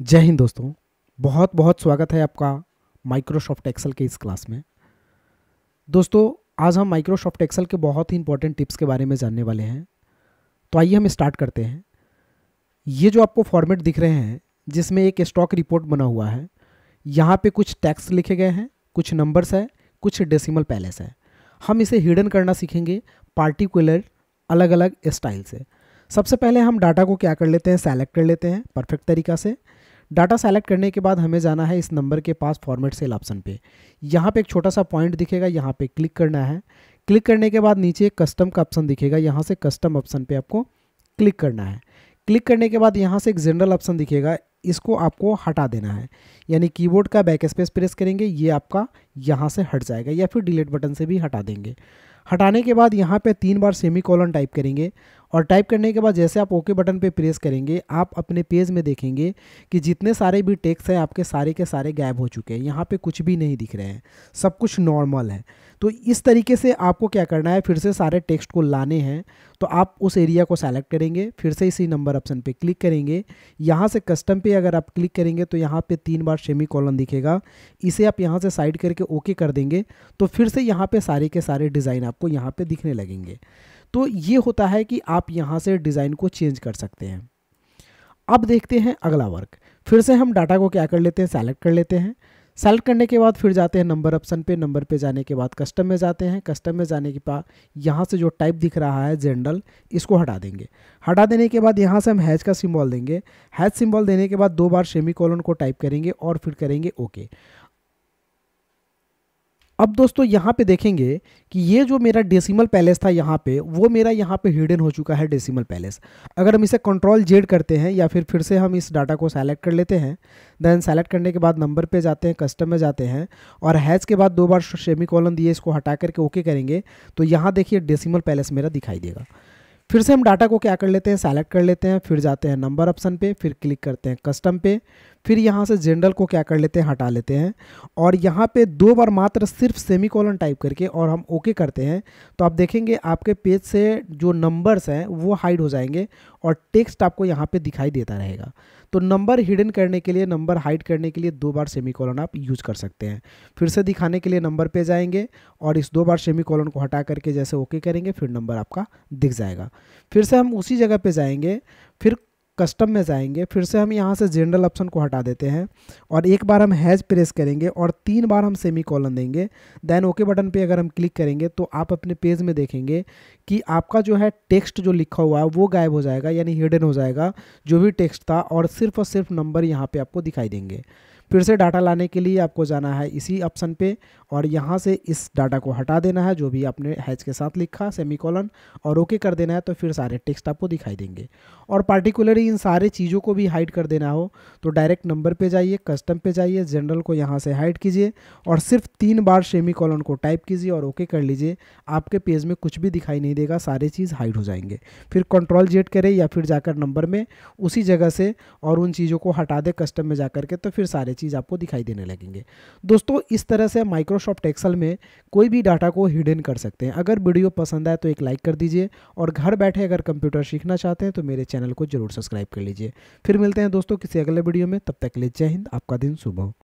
जय हिंद दोस्तों बहुत बहुत स्वागत है आपका माइक्रोसॉफ्ट एक्सेल के इस क्लास में दोस्तों आज हम माइक्रोसॉफ्ट एक्सेल के बहुत ही इंपॉर्टेंट टिप्स के बारे में जानने वाले हैं तो आइए हम स्टार्ट करते हैं ये जो आपको फॉर्मेट दिख रहे हैं जिसमें एक स्टॉक रिपोर्ट बना हुआ है यहाँ पर कुछ टैक्स लिखे गए हैं कुछ नंबर्स है कुछ डेसीमल पैलेस है हम इसे हिडन करना सीखेंगे पार्टिकुलर अलग अलग स्टाइल से सबसे पहले हम डाटा को क्या कर लेते हैं सेलेक्ट कर लेते हैं परफेक्ट तरीका से डाटा सेलेक्ट करने के बाद हमें जाना है इस नंबर के पास फॉर्मेट सेल ऑप्शन पे यहाँ पे एक छोटा सा पॉइंट दिखेगा यहाँ पे क्लिक करना है क्लिक करने के बाद नीचे एक कस्टम का ऑप्शन दिखेगा यहाँ से कस्टम ऑप्शन पे आपको क्लिक करना है क्लिक करने के बाद यहाँ से एक जनरल ऑप्शन दिखेगा इसको आपको हटा देना है यानी कीबोर्ड का बैक स्पेस प्रेस करेंगे ये आपका यहाँ से हट जाएगा या फिर डिलीट बटन से भी हटा देंगे हटाने के बाद यहाँ पे तीन बार सेमी कॉलन टाइप करेंगे और टाइप करने के बाद जैसे आप ओके बटन पे प्रेस करेंगे आप अपने पेज में देखेंगे कि जितने सारे भी टेक्स हैं आपके सारे के सारे गायब हो चुके हैं यहाँ पे कुछ भी नहीं दिख रहे हैं सब कुछ नॉर्मल है तो इस तरीके से आपको क्या करना है फिर से सारे टेक्स्ट को लाने हैं तो आप उस एरिया को सेलेक्ट करेंगे फिर से इसी नंबर ऑप्शन पर क्लिक करेंगे यहाँ से कस्टम पे अगर आप क्लिक करेंगे तो यहाँ पर तीन बार शेमी कॉलन दिखेगा इसे आप यहाँ से साइड करके ओके कर देंगे तो फिर से यहाँ पर सारे के सारे डिज़ाइन आपको यहाँ पर दिखने लगेंगे तो ये होता है कि आप यहाँ से डिज़ाइन को चेंज कर सकते हैं अब देखते हैं अगला वर्क फिर से हम डाटा को क्या कर लेते हैं सेलेक्ट कर लेते हैं सेलेक्ट करने के बाद फिर जाते हैं नंबर ऑप्शन पे नंबर पे जाने के बाद कस्टम में जाते हैं कस्टम में जाने के बाद यहाँ से जो टाइप दिख रहा है जनरल इसको हटा देंगे हटा देने के बाद यहाँ से हम हैज का सिंबल देंगे हैज सिंबल देने के बाद दो बार सेमी कॉलन को टाइप करेंगे और फिर करेंगे ओके अब दोस्तों यहाँ पे देखेंगे कि ये जो मेरा डेसिमल पैलेस था यहाँ पे वो मेरा यहाँ पे हिडन हो चुका है डेसिमल पैलेस अगर हम इसे कंट्रोल जेड करते हैं या फिर फिर से हम इस डाटा को सेलेक्ट कर लेते हैं देन सेलेक्ट करने के बाद नंबर पे जाते हैं कस्टम में जाते हैं और हैज़ के बाद दो बार शेमी कॉलन दिए इसको हटा करके ओके करेंगे तो यहाँ देखिए डेसीमल पैलेस मेरा दिखाई देगा फिर से हम डाटा को क्या कर लेते हैं सेलेक्ट कर लेते हैं फिर जाते हैं नंबर ऑप्शन पे फिर क्लिक करते हैं कस्टम पे फिर यहाँ से जनरल को क्या कर लेते हैं हटा लेते हैं और यहाँ पे दो बार मात्र सिर्फ सेमी कॉलन टाइप करके और हम ओके करते हैं तो आप देखेंगे आपके पेज से जो नंबर्स हैं वो हाइड हो जाएंगे और टेक्स्ट आपको यहाँ पे दिखाई देता रहेगा तो नंबर हिडन करने के लिए नंबर हाइड करने के लिए दो बार सेमी कॉलन आप यूज कर सकते हैं फिर से दिखाने के लिए नंबर पे जाएंगे और इस दो बार सेमी कॉलन को हटा करके जैसे ओके करेंगे फिर नंबर आपका दिख जाएगा फिर से हम उसी जगह पर जाएंगे फिर कस्टम में जाएंगे फिर से हम यहाँ से जनरल ऑप्शन को हटा देते हैं और एक बार हम हैज प्रेस करेंगे और तीन बार हम सेमी कॉलन देंगे देन ओके बटन पे अगर हम क्लिक करेंगे तो आप अपने पेज में देखेंगे कि आपका जो है टेक्स्ट जो लिखा हुआ है वो गायब हो जाएगा यानी हिडन हो जाएगा जो भी टेक्स्ट था और सिर्फ और सिर्फ नंबर यहाँ पर आपको दिखाई देंगे फिर से डाटा लाने के लिए आपको जाना है इसी ऑप्शन पे और यहाँ से इस डाटा को हटा देना है जो भी आपने हैच के साथ लिखा कॉलन और ओके कर देना है तो फिर सारे टेक्स्ट आपको दिखाई देंगे और पार्टिकुलरली इन सारे चीज़ों को भी हाइड कर देना हो तो डायरेक्ट नंबर पर जाइए कस्टम पर जाइए जनरल को यहाँ से हाइड कीजिए और सिर्फ तीन बार सेमी कॉलन को टाइप कीजिए और ओके कर लीजिए आपके पेज में कुछ भी दिखाई नहीं देगा सारे चीज़ हाइड हो जाएंगे फिर कंट्रोल जेट करें या फिर जाकर नंबर में उसी जगह से और उन चीज़ों को हटा दे कस्टम में जा के तो फिर सारे चीज़ आपको दिखाई देने लगेंगे दोस्तों इस तरह से माइक्रोसॉफ्ट एक्सल में कोई भी डाटा को हिडन कर सकते हैं अगर वीडियो पसंद आए तो एक लाइक कर दीजिए और घर बैठे अगर कंप्यूटर सीखना चाहते हैं तो मेरे चैनल को जरूर सब्सक्राइब कर लीजिए फिर मिलते हैं दोस्तों किसी अगले वीडियो में तब तक ले जय हिंद आपका दिन शुभ हो